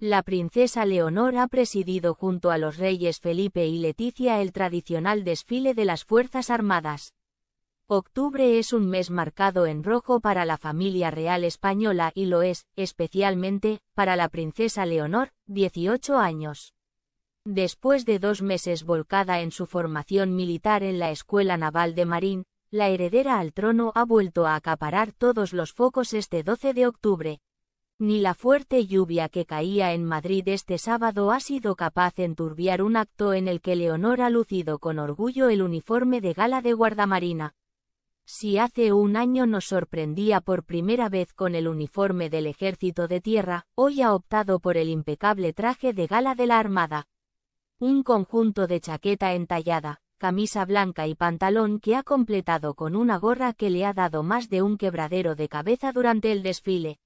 La princesa Leonor ha presidido junto a los reyes Felipe y Leticia el tradicional desfile de las Fuerzas Armadas. Octubre es un mes marcado en rojo para la familia real española y lo es, especialmente, para la princesa Leonor, 18 años. Después de dos meses volcada en su formación militar en la Escuela Naval de Marín, la heredera al trono ha vuelto a acaparar todos los focos este 12 de octubre, ni la fuerte lluvia que caía en Madrid este sábado ha sido capaz de enturbiar un acto en el que Leonor ha lucido con orgullo el uniforme de gala de guardamarina. Si hace un año nos sorprendía por primera vez con el uniforme del ejército de tierra, hoy ha optado por el impecable traje de gala de la Armada. Un conjunto de chaqueta entallada, camisa blanca y pantalón que ha completado con una gorra que le ha dado más de un quebradero de cabeza durante el desfile.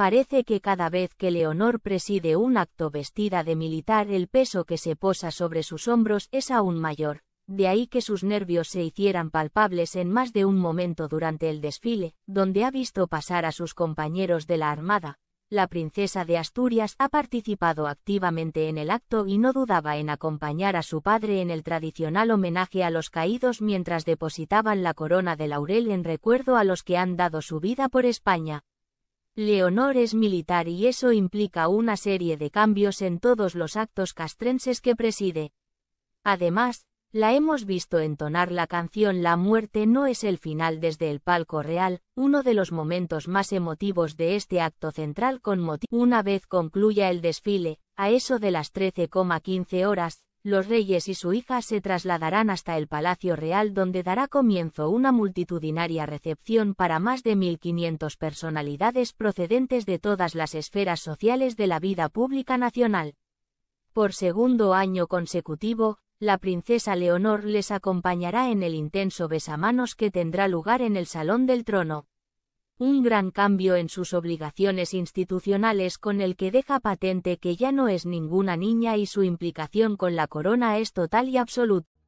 Parece que cada vez que Leonor preside un acto vestida de militar el peso que se posa sobre sus hombros es aún mayor, de ahí que sus nervios se hicieran palpables en más de un momento durante el desfile, donde ha visto pasar a sus compañeros de la Armada. La princesa de Asturias ha participado activamente en el acto y no dudaba en acompañar a su padre en el tradicional homenaje a los caídos mientras depositaban la corona de laurel en recuerdo a los que han dado su vida por España, Leonor es militar y eso implica una serie de cambios en todos los actos castrenses que preside. Además, la hemos visto entonar la canción La muerte no es el final desde el palco real, uno de los momentos más emotivos de este acto central con motivo. Una vez concluya el desfile, a eso de las 13,15 horas, los reyes y su hija se trasladarán hasta el Palacio Real donde dará comienzo una multitudinaria recepción para más de 1.500 personalidades procedentes de todas las esferas sociales de la vida pública nacional. Por segundo año consecutivo, la princesa Leonor les acompañará en el intenso besamanos que tendrá lugar en el Salón del Trono un gran cambio en sus obligaciones institucionales con el que deja patente que ya no es ninguna niña y su implicación con la corona es total y absoluta.